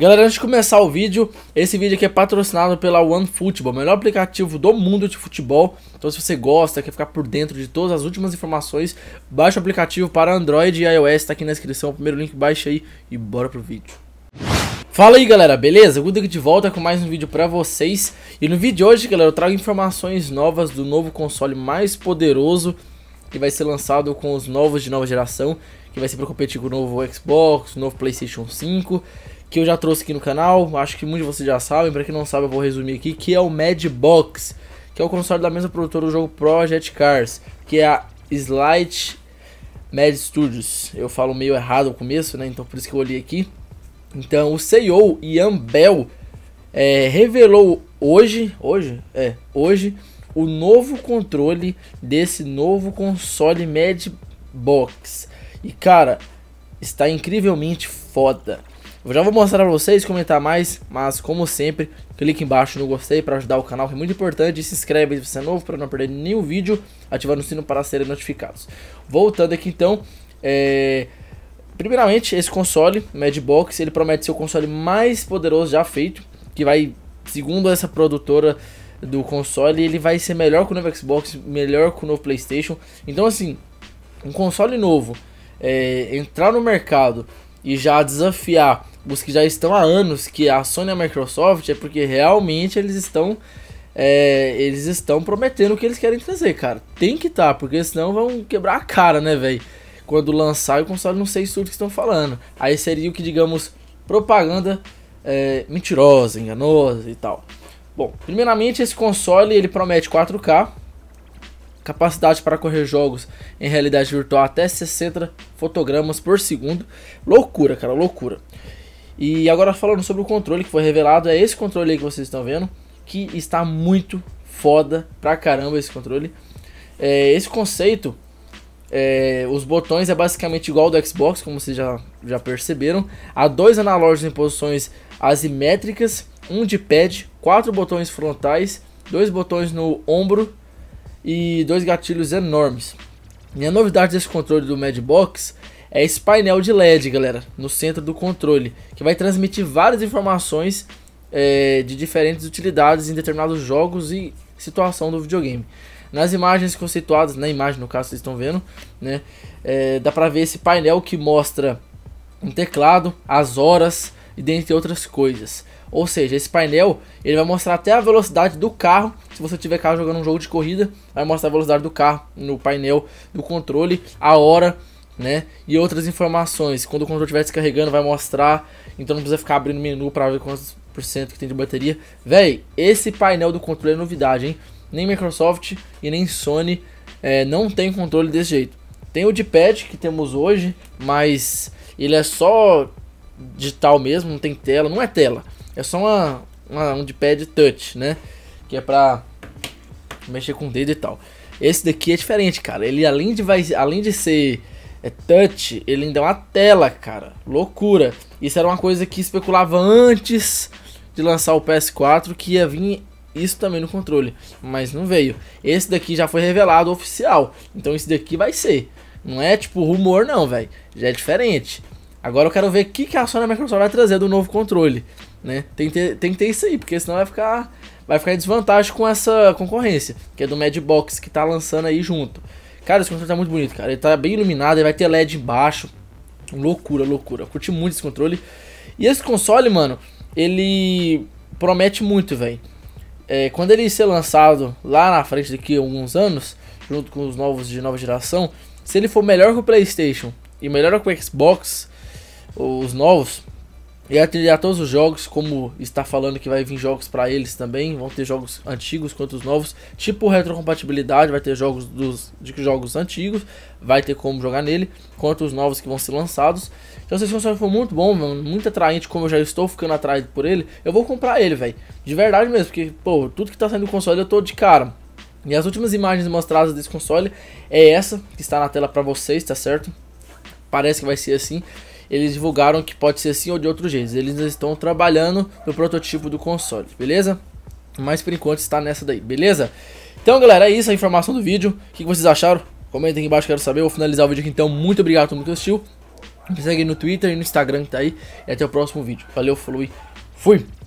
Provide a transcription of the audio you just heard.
Galera, antes de começar o vídeo, esse vídeo aqui é patrocinado pela OneFootball, o melhor aplicativo do mundo de futebol. Então se você gosta, quer ficar por dentro de todas as últimas informações, baixa o aplicativo para Android e iOS, tá aqui na descrição, o primeiro link baixa aí e bora pro vídeo. Fala aí galera, beleza? Guda aqui de volta com mais um vídeo pra vocês E no vídeo de hoje galera eu trago informações novas do novo console mais poderoso Que vai ser lançado com os novos de nova geração Que vai ser pra competir com o novo Xbox, o novo Playstation 5 que eu já trouxe aqui no canal, acho que muitos de vocês já sabem, para quem não sabe eu vou resumir aqui, que é o Madbox, Box, que é o console da mesma produtora do jogo Project Cars, que é a Slight Mad Studios. Eu falo meio errado no começo, né? Então por isso que eu olhei aqui. Então o CEO Ian Bell é, revelou hoje, hoje, é, hoje o novo controle desse novo console Madbox. Box. E cara, está incrivelmente foda. Eu já vou mostrar pra vocês, comentar mais, mas como sempre, clique embaixo no gostei para ajudar o canal, que é muito importante. E se inscreve se você é novo para não perder nenhum vídeo, ativando o sino para serem notificados. Voltando aqui então, é... primeiramente esse console, Madbox, ele promete ser o console mais poderoso já feito, que vai, segundo essa produtora do console, ele vai ser melhor que o novo Xbox, melhor que o novo Playstation. Então assim, um console novo, é... entrar no mercado e já desafiar os que já estão há anos, que é a Sony e a Microsoft, é porque realmente eles estão. É, eles estão prometendo o que eles querem trazer, cara. Tem que estar, tá, porque senão vão quebrar a cara, né, velho? Quando lançar o console, não sei o que estão falando. Aí seria o que, digamos, propaganda é, mentirosa, enganosa e tal. Bom, primeiramente esse console ele promete 4K, capacidade para correr jogos em realidade virtual até 60 fotogramas por segundo. Loucura, cara, loucura. E agora falando sobre o controle que foi revelado, é esse controle aí que vocês estão vendo, que está muito foda pra caramba esse controle. É, esse conceito, é, os botões é basicamente igual ao do Xbox, como vocês já, já perceberam. Há dois analógicos em posições assimétricas, um de pad, quatro botões frontais, dois botões no ombro e dois gatilhos enormes. E a novidade desse controle do Madbox é esse painel de LED, galera, no centro do controle, que vai transmitir várias informações é, de diferentes utilidades em determinados jogos e situação do videogame. Nas imagens conceituadas, na imagem no caso vocês estão vendo, né, é, dá para ver esse painel que mostra um teclado, as horas e dentre outras coisas. Ou seja, esse painel ele vai mostrar até a velocidade do carro. Se você tiver carro jogando um jogo de corrida, vai mostrar a velocidade do carro no painel do controle, a hora né? E outras informações. Quando o controle estiver descarregando, vai mostrar. Então não precisa ficar abrindo menu para ver quantos por cento que tem de bateria. Véi, esse painel do controle é novidade, hein? Nem Microsoft e nem Sony é, não tem controle desse jeito. Tem o d pad que temos hoje, mas ele é só digital mesmo, não tem tela, não é tela. É só uma, uma um d pad touch, né? Que é pra mexer com o dedo e tal. Esse daqui é diferente, cara. Ele além de vai além de ser é touch, ele ainda é uma tela, cara. Loucura. Isso era uma coisa que especulava antes de lançar o PS4 que ia vir isso também no controle, mas não veio. Esse daqui já foi revelado oficial, então esse daqui vai ser. Não é tipo rumor não, velho. Já é diferente. Agora eu quero ver o que, que a Sony e a Microsoft vai trazer do novo controle, né? Tem que, ter, tem que ter isso aí, porque senão vai ficar vai ficar em desvantagem com essa concorrência, que é do Madbox que tá lançando aí junto. Cara, esse controle tá muito bonito, cara. Ele tá bem iluminado, ele vai ter LED embaixo. Loucura, loucura. Eu curti muito esse controle. E esse console, mano, ele promete muito, velho. É, quando ele ser lançado lá na frente daqui a alguns anos, junto com os novos de nova geração, se ele for melhor que o PlayStation e melhor que o Xbox, os novos, e atender a todos os jogos, como está falando que vai vir jogos para eles também, vão ter jogos antigos quanto os novos, tipo retrocompatibilidade, vai ter jogos dos de jogos antigos, vai ter como jogar nele, quanto os novos que vão ser lançados. Então esse console foi muito bom, mano, muito atraente, como eu já estou ficando atraído por ele, eu vou comprar ele, velho. De verdade mesmo, porque pô, tudo que está saindo do console eu tô de cara. E as últimas imagens mostradas desse console é essa que está na tela para vocês, tá certo? Parece que vai ser assim eles divulgaram que pode ser assim ou de outros jeitos. Eles estão trabalhando no prototipo do console, beleza? Mas por enquanto está nessa daí, beleza? Então, galera, é isso a informação do vídeo. O que vocês acharam? Comentem aqui embaixo, quero saber. vou finalizar o vídeo aqui, então. Muito obrigado a todo mundo que assistiu. Me segue no Twitter e no Instagram que tá aí. E até o próximo vídeo. Valeu, falou e fui!